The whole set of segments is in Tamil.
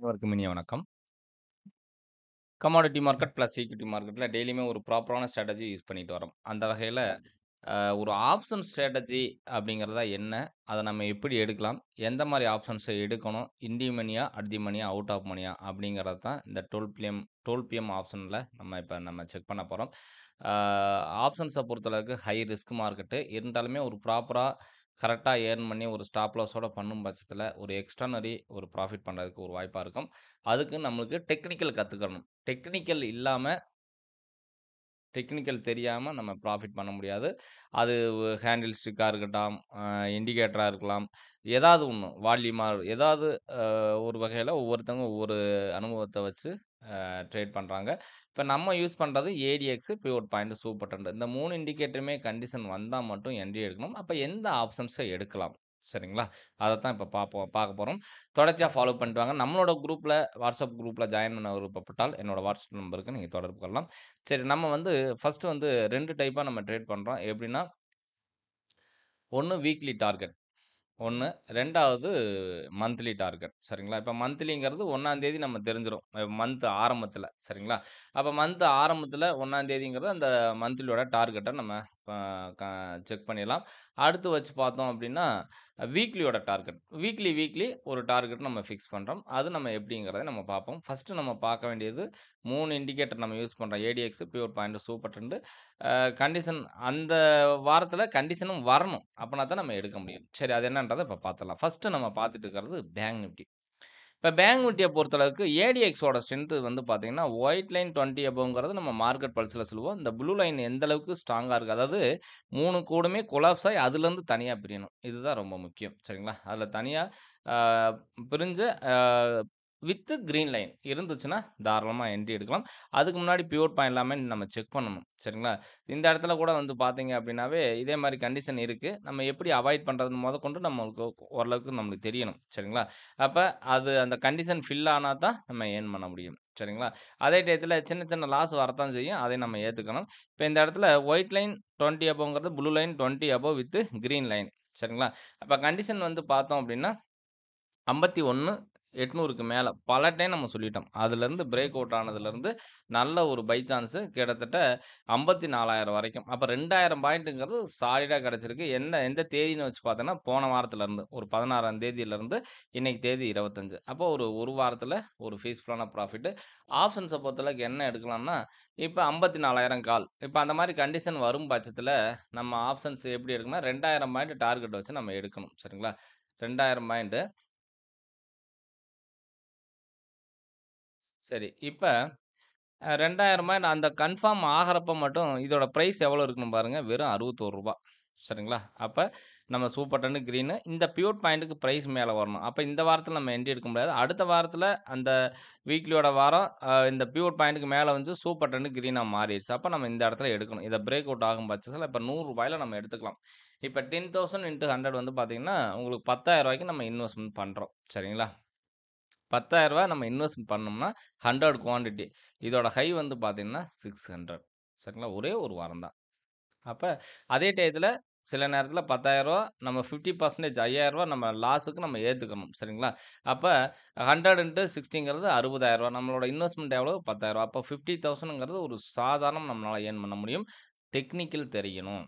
அனைவருக்கும் இனிய வணக்கம் கமாடிட்டி மார்க்கெட் ப்ளஸ் ஈக்விட்டி மார்க்கெட்டில் டெய்லியுமே ஒரு ப்ராப்பரான ஸ்ட்ராட்டஜி யூஸ் பண்ணிட்டு வரோம் அந்த வகையில் ஒரு ஆப்ஷன் ஸ்ட்ராட்டஜி அப்படிங்கிறதா என்ன அதை நம்ம எப்படி எடுக்கலாம் எந்த மாதிரி ஆப்ஷன்ஸை எடுக்கணும் இந்தி மணியா அட்ஜி மணியா அவுட் ஆஃப் மணியா அப்படிங்கிறது தான் இந்த டோல் பிஎம் டோல் பிஎம் ஆப்ஷனில் நம்ம இப்போ நம்ம செக் பண்ண போகிறோம் ஆப்ஷன்ஸை பொறுத்தளவுக்கு ஹை ரிஸ்க் மார்க்கெட்டு இருந்தாலுமே ஒரு ப்ராப்பராக கரெக்டாக ஏர்ன் பண்ணி ஒரு ஸ்டாப் லாஸோட பண்ணும் பட்சத்தில் ஒரு எக்ஸ்டர்னரி ஒரு ப்ராஃபிட் பண்ணுறதுக்கு ஒரு வாய்ப்பாக இருக்கும் அதுக்கு நம்மளுக்கு டெக்னிக்கல் கற்றுக்கணும் டெக்னிக்கல் இல்லாமல் டெக்னிக்கல் தெரியாமல் நம்ம ப்ராஃபிட் பண்ண முடியாது அது ஹேண்டில் ஸ்டிக்காக இருக்கட்டும் இண்டிகேட்டராக இருக்கலாம் ஏதாவது ஒன்று வால்யூமாக ஏதாவது ஒரு வகையில் ஒவ்வொருத்தவங்க ஒவ்வொரு அனுபவத்தை வச்சு ட்ரேட் பண்ணுறாங்க இப்போ நம்ம யூஸ் பண்ணுறது ADX pure point super trend இந்த மூணு இண்டிகேட்டருமே கண்டிஷன் வந்தால் மட்டும் என்ட்ரி எடுக்கணும் அப்போ எந்த ஆப்ஷன்ஸை எடுக்கலாம் சரிங்களா அதை தான் இப்போ பார்ப்போம் பார்க்க போகிறோம் தொடர்ச்சியாக ஃபாலோ பண்ணிட்டு வாங்க நம்மளோட குரூப்பில் வாட்ஸ்அப் குரூப்பில் ஜாயின் பண்ண விருப்பப்பட்டால் என்னோடய வாட்ஸ்அப் நம்பருக்கு நீங்கள் தொடர்பு கொள்ளலாம் சரி நம்ம வந்து ஃபஸ்ட்டு வந்து ரெண்டு டைப்பாக நம்ம ட்ரேட் பண்ணுறோம் எப்படின்னா ஒன்று வீக்லி டார்கெட் ஒன்று ரெண்டாவது மந்த்லி டார்கெட். சரிங்களா? இப்போ மந்த்லிங்கிறது ஒன்றாந்தேதி நம்ம தெரிஞ்சிடும் மந்த் ஆரம்பத்தில் சரிங்களா? அப்போ மந்த் ஆரம்பத்தில் ஒன்றாந்தேதிங்கிறது அந்த மந்த்லியோட டார்கெட்டை நம்ம செக் பண்ணிடலாம் அடுத்து வச்சு பார்த்தோம் அப்படின்னா வீக்லியோட டார்கெட் வீக்லி வீக்லி ஒரு டார்கெட் நம்ம ஃபிக்ஸ் பண்ணுறோம் அது நம்ம எப்படிங்கிறத நம்ம பார்ப்போம் ஃபஸ்ட்டு நம்ம பார்க்க வேண்டியது மூணு இண்டிகேட்டர் நம்ம யூஸ் பண்ணுறோம் ADX pure point super trend condition அந்த வாரத்தில் கண்டிஷனும் வரணும் அப்படின்னா தான் நம்ம எடுக்க முடியும் சரி அது என்னன்றதை இப்போ பார்த்துடலாம் ஃபஸ்ட்டு நம்ம பார்த்துட்டு இருக்கிறது பேங்க் நிஃப்டி இப்போ பேங்க் நிஃப்டியை பொறுத்தளவுக்கு ஏடிஎக்ஸோட ஸ்ட்ரென்த்து வந்து பார்த்தீங்கன்னா ஒயிட் லைன் டுவெண்ட்டி அபோங்கிறது நம்ம மார்க்கெட் பல்ஸில் சொல்லுவோம் இந்த ப்ளூ லைன் எந்த அளவுக்கு ஸ்ட்ராங்காக இருக்குது அதாவது மூணு கூடுமே கொலாப்ஸ் ஆகி அதுலேருந்து தனியாக பிரியணும் இதுதான் ரொம்ப முக்கியம் சரிங்களா அதில் தனியாக பிரிஞ்சு வித்து க்ரீன் லைன் இருந்துச்சுன்னா தாராளமாக என்ட்ரி எடுக்கலாம் அதுக்கு முன்னாடி பியூர் பாயிண்ட் எல்லாமே நம்ம செக் பண்ணணும் சரிங்களா இந்த இடத்துல கூட வந்து பார்த்தீங்க அப்படின்னாவே இதே மாதிரி கண்டிஷன் இருக்குது நம்ம எப்படி அவாய்ட் பண்ணுறதுன்னு முத கொண்டு நம்மளுக்கு ஓரளவுக்கு நம்மளுக்கு தெரியணும் சரிங்களா அப்போ அது அந்த கண்டிஷன் ஃபில் ஆனால் தான் நம்ம ஏர்ன் பண்ண முடியும் சரிங்களா அதே டயத்தில் சின்ன சின்ன லாஸ் வரத்தான் செய்யும் அதை நம்ம ஏற்றுக்கணும் இப்போ இந்த இடத்துல ஒயிட் லைன் டுவெண்ட்டி அபோங்கிறது blue line twenty above with green line சரிங்களா அப்போ கண்டிஷன் வந்து பார்த்தோம் அப்படின்னா ஐம்பத்தி ஒன்று எட்நூறுக்கு மேலே பல டைம் நம்ம சொல்லிட்டோம் அதுலேருந்து பிரேக் அவுட் ஆனதுலேருந்து நல்ல ஒரு பை சான்ஸு கிட்டத்தட்ட ஐம்பத்தி நாலாயிரம் வரைக்கும் அப்போ ரெண்டாயிரம் பாயிண்ட்டுங்கிறது சாலிடாக கிடச்சிருக்கு என்ன எந்த தேதின்னு வச்சு பார்த்தோன்னா போன வாரத்துலேருந்து ஒரு பதினாறாம் தேதியிலேருந்து இன்றைக்கி தேதி இருபத்தஞ்சு அப்போ ஒரு ஒரு வாரத்தில் ஒரு ஃபீஸ்ஃபுல்லான ப்ராஃபிட்டு ஆப்ஷன்ஸை பொறுத்தளவுக்கு என்ன எடுக்கலாம்னா இப்போ ஐம்பத்தி நாலாயிரம் கால் இப்போ அந்த மாதிரி கண்டிஷன் வரும் பட்சத்தில் நம்ம ஆப்ஷன்ஸ் எப்படி எடுக்கணும்னா ரெண்டாயிரம் பாயிண்ட் டார்கெட் வச்சு நம்ம எடுக்கணும் சரிங்களா ரெண்டாயிரம் பாயிண்ட்டு சரி. இப்போ ரெண்டாயிரம் ரூபாய் நான் அந்த கன்ஃபார்ம் ஆகிறப்ப மட்டும் இதோட ப்ரைஸ் எவ்வளோ இருக்குன்னு பாருங்கள் வெறும் அறுபத்தோரு ரூபா சரிங்களா? அப்போ நம்ம சூப்பர் டன்னு க்ரீனு இந்த பியூர் பாயிண்ட்டுக்கு ப்ரைஸ் மேலே வரணும். அப்போ இந்த வாரத்தில் நம்ம என்ட்ரி எடுக்க முடியாது. அடுத்த வாரத்தில் அந்த வீக்லியோட வாரம் இந்த பியூர் பாயிண்ட்டுக்கு மேலே வந்து சூப்பர் டன்னு க்ரீனாக மாறிடுச்சு. அப்போ நம்ம இந்த இடத்துல எடுக்கணும். இதை பிரேக் அவுட் ஆகும் பட்சத்தில் இப்போ ரூ. நம்ம எடுத்துக்கலாம். இப்போ டென் தௌசண்ட் இன்ட்டு ஹண்ட்ரட் வந்து பார்த்திங்கன்னா உங்களுக்கு பத்தாயிரரூவாய்க்கு நம்ம இன்வெஸ்ட்மெண்ட் பண்ணுறோம் சரிங்களா? பத்தாயிரரூபா நம்ம இன்வெஸ்ட் பண்ணோம்னா ஹண்ட்ரட் குவான்டிட்டி இதோட ஹை வந்து பார்த்திங்கன்னா சிக்ஸ் ஹண்ட்ரட் சரிங்களா ஒரே ஒரு வாரம் தான் அப்போ அதே டயத்தில் சில நேரத்தில் பத்தாயிரரூவா நம்ம ஃபிஃப்டி பர்சன்டேஜ் ஐயாயிரரூவா நம்ம லாஸுக்கு நம்ம ஏற்றுக்கணும் சரிங்களா அப்போ ஹண்ட்ரட் இன்ட்டு சிக்ஸ்டிங்கிறது அறுபதாயிரரூவா நம்மளோட இன்வெஸ்ட்மெண்ட் எவ்வளோ பத்தாயிரரூவா அப்போ ஃபிஃப்டி தௌசண்ட்ங்கிறது ஒரு சாதாரணம் நம்மளால் ஏன் பண்ண முடியும் டெக்னிக்கல் தெரியணும்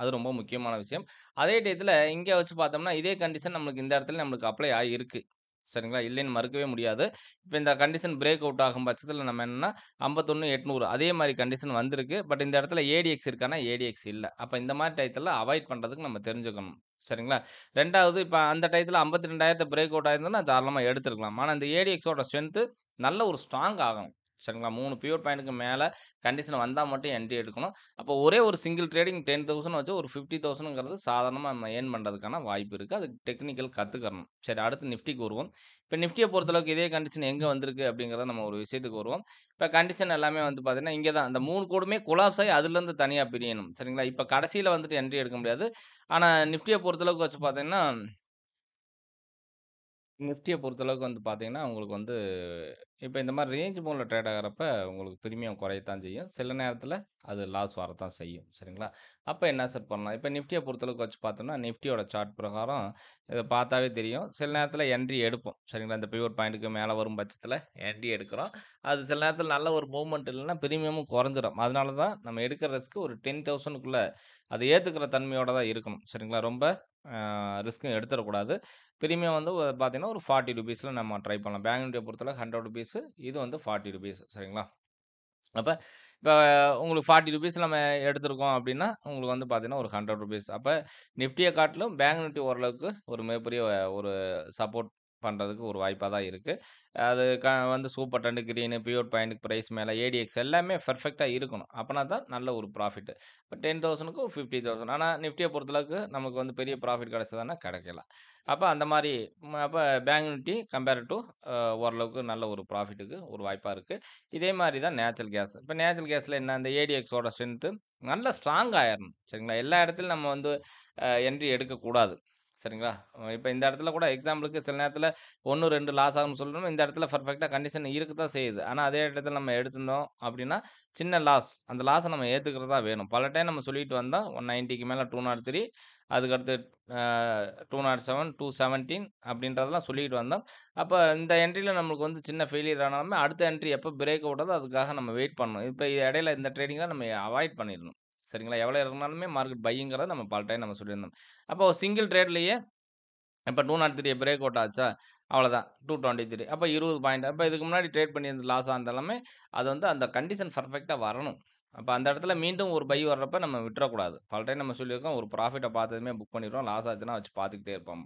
அது ரொம்ப முக்கியமான விஷயம் அதே டயத்தில் இங்கே வச்சு பார்த்தோம்னா இதே கண்டிஷன் நம்மளுக்கு இந்த இடத்துல நம்மளுக்கு அப்ளை ஆகியிருக்கு சரிங்களா இல்லைன்னு மறுக்கவே முடியாது இப்போ இந்த கண்டிஷன் பிரேக் அவுட் ஆகும் பட்சத்தில் நம்ம என்னென்னா ஐம்பத்தொன்று எட்நூறு அதே மாதிரி கண்டிஷன் வந்திருக்கு பட் இந்த இடத்துல ஏடிஎக்ஸ் இருக்கானா ஏடிஎக்ஸ் இல்லை அப்போ இந்த மாதிரி டயத்தில் அவாய்ட் பண்ணுறதுக்கு நம்ம தெரிஞ்சுக்கணும் சரிங்களா ரெண்டாவது இப்போ அந்த டயத்தில் ஐம்பத்தி ரெண்டாயிரத்தை பிரேக் அவுட் ஆகிருந்தோன்னா தாராளமாக எடுத்துருக்கலாம் ஆனால் இந்த ஏடிஎக்ஸோட ஸ்ட்ரென்த்து நல்ல ஒரு ஸ்ட்ராங் ஆகணும் சரிங்களா மூணு பியூர் பாயிண்ட்டுக்கு மேலே கண்டிஷன் வந்தால் மட்டும் என்ட்ரி எடுக்கணும் அப்போ ஒரே ஒரு சிங்கிள் ட்ரேடிங் டென் தௌசண்ட் வச்சு ஒரு ஃபிஃப்டி தௌசண்ட்ங்கிறது சாதாரணமாக நம்ம ஏர்ன் பண்ணுறதுக்கான வாய்ப்பு இருக்குது அது டெக்னிக்கல் கற்றுக்கணும் சரி அடுத்து நிஃப்டிக்கு வருவோம் இப்போ நிஃப்டியை பொறுத்தளவுக்கு இதே கண்டிஷன் எங்கே வந்திருக்கு அப்படிங்கிறத நம்ம ஒரு விஷயத்துக்கு வருவோம் இப்போ கண்டிஷன் எல்லாமே வந்து பார்த்திங்கன்னா இங்கே தான் அந்த மூணு கூடமே குலாப்ஸ் ஆகி அதுலேருந்து தனியாக பிரியணும் சரிங்களா இப்போ கடைசியில் வந்துட்டு என்ட்ரி எடுக்க முடியாது ஆனால் நிஃப்டியை பொறுத்தளவுக்கு வச்சு பார்த்தீங்கன்னா நிஃப்டியை பொறுத்தளவுக்கு வந்து பார்த்தீங்கன்னா, உங்களுக்கு வந்து இப்போ இந்த மாதிரி ரேஞ்ச் மோட்ல ட்ரேட் ஆகிறப்ப உங்களுக்கு பிரீமியம் குறையத்தான் செய்யும். சில நேரத்தில் அது லாஸ் வரத்தான் செய்யும். சரிங்களா? அப்போ என்ன சார் பண்ணலாம்? இப்போ நிஃப்டியை பொறுத்தளவுக்கு வச்சு பார்த்தோம்னா, நிஃப்டியோட சார்ட் பிரகாரம் இதை பார்த்தாவே தெரியும். சில நேரத்தில் என்ட்ரி எடுப்போம். சரிங்களா? இந்த பியூர் பாயிண்ட்டுக்கு மேலே வரும் பட்சத்தில் என்ட்ரி எடுக்கிறோம். அது சில நேரத்தில் நல்ல ஒரு மூவ்மெண்ட் இல்லைன்னா பிரீமியமும் குறைஞ்சிடும். அதனால தான் நம்ம எடுக்கிற ரிஸ்க்கு ஒரு டென் தௌசண்ட்குள்ளே அதை ஏற்றுக்கிற தன்மையோட தான் இருக்கணும். சரிங்களா? ரொம்ப ரிஸ்க்கும் எடுத்துடக்கூடாது ப்ரீமியம் வந்து பார்த்திங்கன்னா ஒரு ஃபார்ட்டி ருபீஸில் நம்ம ட்ரை பண்ணலாம் பேங்க் நிஃப்டியை பொறுத்தளவு ஹண்ட்ரட் ருபீஸு இது வந்து ஃபார்ட்டி ருபீஸ் சரிங்களா அப்போ இப்போ உங்களுக்கு ஃபார்ட்டி ருபீஸ் நம்ம எடுத்திருக்கோம் அப்படின்னா உங்களுக்கு வந்து பார்த்திங்கன்னா ஒரு ஹண்ட்ரட் ருபீஸ் அப்போ நிஃப்டியை காட்டிலும் பேங்க் நிஃப்டி ஓரளவுக்கு ஒரு மிகப்பெரிய ஒரு சப்போர்ட் பண்ணுறதுக்கு ஒரு வாய்ப்பாக தான் இருக்குது அது க வந்து சூப்பர் டெண்டு க்ரீனு பியூர் பாயிண்ட்டுக்கு ப்ரைஸ் மேலே ஏடிஎக்ஸ் எல்லாமே பர்ஃபெக்டாக இருக்கணும் அப்போனா தான் நல்ல ஒரு ப்ராஃபிட்டு இப்போ டென் தௌசண்ட்க்கு ஃபிஃப்டி தௌசண்ட் ஆனால் நிஃப்டியை பொறுத்தளவுக்கு நமக்கு வந்து பெரிய ப்ராஃபிட் கிடச்சதானா கிடைக்கலாம் அப்போ அந்த மாதிரி அப்போ பேங்க் நிஃப்டி கம்பேர் டு ஓரளவுக்கு நல்ல ஒரு ப்ராஃபிட்டுக்கு ஒரு வாய்ப்பாக இருக்குது இதே மாதிரி தான் நேச்சுரல் கேஸ் இப்போ நேச்சுரல் கேஸில் என்ன அந்த ஏடிஎக்ஸோட ஸ்ட்ரென்த்து நல்லா ஸ்ட்ராங் ஆயிடணும் சரிங்களா எல்லா இடத்துலையும் நம்ம வந்து என்ட்ரி எடுக்கக்கூடாது சரிங்களா இப்போ இந்த இடத்துல கூட எக்ஸாம்பிளுக்கு சில நேரத்தில் ஒன்று ரெண்டு லாஸ் ஆகும்னு சொல்லணும் இந்த இடத்துல பர்ஃபெக்டாக கண்டிஷன் இருக்க தான் செய்யுது ஆனால் அதே இடத்துல நம்ம எடுத்திருந்தோம் அப்படின்னா சின்ன லாஸ் அந்த லாஸை நம்ம ஏற்றுக்கிறதா வேணும் பல டைம் நம்ம சொல்லிட்டு வந்தால் ஒன் நைன்ட்டிக்கு மேலே டூ நாட் oh த்ரீ அதுக்கடுத்து two nought seven two seventeen அப்படின்றதெல்லாம் சொல்லிட்டு வந்தோம் அப்போ இந்த என்ட்ரியில் நம்மளுக்கு வந்து சின்ன ஃபெயிலியர் ஆனாலுமே அடுத்த என்ட்ரி எப்போ பிரேக் அவுட் அதுக்காக நம்ம வெயிட் பண்ணணும் இப்போ இடையில இந்த ட்ரேடிங்கை நம்ம அவாய்ட் பண்ணிடணும் சரிங்களா எவ்வளோ இருந்தாலுமே மார்க்கெட் பையங்கிறத நம்ம பல டைம் நம்ம சொல்லியிருந்தோம் அப்போ சிங்கிள் ட்ரேட்லேயே இப்போ two nought three break out ஆச்சா அவ்வளோதான் டூ டுவெண்ட்டி த்ரீ அப்போ இருபது பாயிண்ட் அப்போ இதுக்கு முன்னாடி ட்ரேட் பண்ணியிருந்த லாஸாக இருந்தாலுமே அது வந்து அந்த கண்டிஷன் பர்ஃபெக்டாக வரணும் அப்போ அந்த இடத்துல மீண்டும் ஒரு பை வர்றப்ப நம்ம விட்டுறக்கூடாது பல டைம் நம்ம சொல்லியிருக்கோம் ஒரு ப்ராஃபிட்டை பார்த்ததுமே புக் பண்ணிடுவோம் லாஸ் ஆச்சுன்னா வச்சு பார்த்துக்கிட்டே இருப்போம்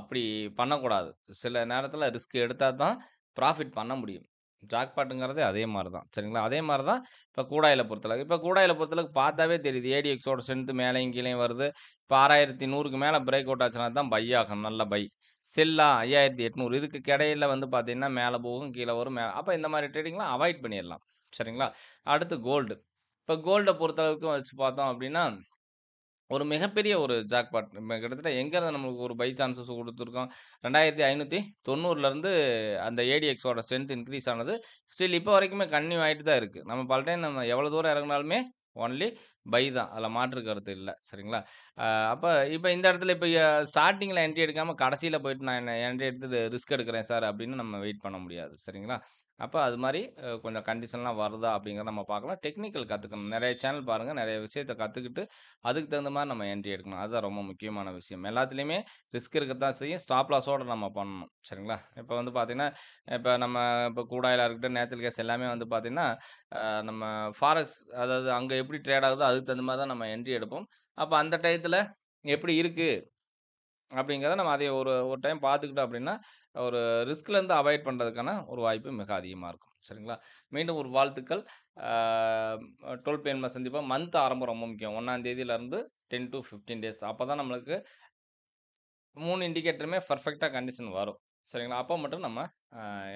அப்படி பண்ணக்கூடாது சில நேரத்தில் ரிஸ்க் எடுத்தால் தான் ப்ராஃபிட் பண்ண முடியும் ஜாக்பாட்டுங்கிறது அதே மாதிரி தான் சரிங்களா அதே மாதிரி தான் இப்போ கூடாயில் பொறுத்தளவுக்கு இப்போ கூடாயில் பொறுத்தளவுக்கு பார்த்தாவே தெரியுது ஏடிஎக்ஸோட ஸ்ட்ரென்த்து மேலேயும் கீழே வருது இப்போ ஆறாயிரத்தி நூறுக்கு மேலே பிரேக் அவுட் ஆச்சுன்னா தான் பை ஆகும் நல்ல பை செல்லா ஐயாயிரத்தி எட்நூறு இதுக்கு கிடையில வந்து பார்த்தீங்கன்னா மேலே போகும் கீழே வரும் மேலே அப்போ இந்த மாதிரி ட்ரேடிங்லாம் அவாய்ட் பண்ணிடலாம் சரிங்களா அடுத்து கோல்டு இப்போ கோல்டை பொறுத்தளவுக்கு வச்சு பார்த்தோம் அப்படின்னா ஒரு மிகப்பெரிய ஒரு ஜாக்பாட் நம்ம கிட்டத்தட்ட எங்கேருந்து நம்மளுக்கு ஒரு பை சான்சஸ் கொடுத்துருக்கோம் ரெண்டாயிரத்தி ஐநூற்றி தொண்ணூறுலேருந்து அந்த ஏடிஎக்ஸோட ஸ்ட்ரென்த் இன்க்ரீஸ் ஆனது ஸ்டில் இப்போ வரைக்குமே கன்னியூ ஆகிட்டு தான் இருக்குது நம்ம பல டைம் நம்ம எவ்வளோ தூரம் இறங்கினாலுமே ஒன்லி பை தான் அதில் மாற்று கருத்து இல்லை சரிங்களா அப்போ இப்போ இந்த இடத்துல இப்போ ஸ்டார்டிங்கில் என்ட்ரி எடுக்காமல் கடைசியில் போயிட்டு நான் என்ன என்ட்ரி எடுத்துகிட்டு ரிஸ்க் எடுக்கிறேன் சார் அப்படின்னு நம்ம வெயிட் பண்ண முடியாது சரிங்களா அப்போ அது மாதிரி கொஞ்சம் கண்டிஷன்லாம் வருதா அப்படிங்கிறத நம்ம பார்க்கலாம் டெக்னிக்கல் கற்றுக்கணும் நிறைய சேனல் பாருங்கள் நிறைய விஷயத்தை கற்றுக்கிட்டு அதுக்கு தகுந்த மாதிரி நம்ம என்ட்ரி எடுக்கணும் அதுதான் ரொம்ப முக்கியமான விஷயம் எல்லாத்துலேயுமே ரிஸ்க் இருக்கத்தான் செய்யும் ஸ்டாப் லாஸோடு நம்ம பண்ணணும் சரிங்களா இப்போ வந்து பார்த்திங்கன்னா இப்போ நம்ம இப்போ கூடாயில் இருக்கட்டும் நேச்சுரல் கேஸ் எல்லாமே வந்து பார்த்திங்கன்னா நம்ம ஃபாரக்ஸ் அதாவது அங்கே எப்படி ட்ரேட் ஆகுதோ அதுக்கு தகுந்த மாதிரி தான் நம்ம என்ட்ரி எடுப்போம் அப்போ அந்த டயத்தில் எப்படி இருக்குது அப்படிங்கிறத நம்ம அதை ஒரு ஒரு டைம் பார்த்துக்கிட்டோம் அப்படின்னா ஒரு ரிஸ்க்லேருந்து அவாய்ட் பண்ணுறதுக்கான ஒரு வாய்ப்பு மிக அதிகமாக இருக்கும் சரிங்களா மீண்டும் ஒரு வாழ்த்துக்கள் டுவெல் பேன்மை சந்திப்பாக மந்த் ஆரம்பம் ரொம்ப முக்கியம் தேதியிலேருந்து டென் டு ஃபிஃப்டீன் டேஸ் அப்போ தான் நம்மளுக்கு மூணு இண்டிகேட்டருமே பர்ஃபெக்டாக கண்டிஷன் வரும் சரிங்களா அப்போ மட்டும் நம்ம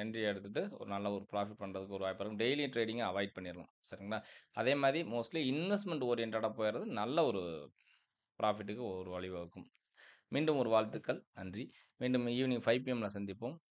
என்ட்ரி எடுத்துகிட்டு ஒரு நல்ல ஒரு ப்ராஃபிட் பண்ணுறதுக்கு ஒரு வாய்ப்பு இருக்கும் டெய்லி ட்ரேடிங்கை அவாய்ட் பண்ணிடலாம் சரிங்களா அதே மாதிரி மோஸ்ட்லி இன்வெஸ்ட்மெண்ட் ஓரியன்டாக போயிடுறது நல்ல ஒரு ப்ராஃபிட்டுக்கு ஒரு வழிவகுக்கும் மீண்டும் ஒரு வாழ்த்துக்கள் நன்றி மீண்டும் ஈவினிங் ஃபைவ் பிஎம்மில் சந்திப்போம்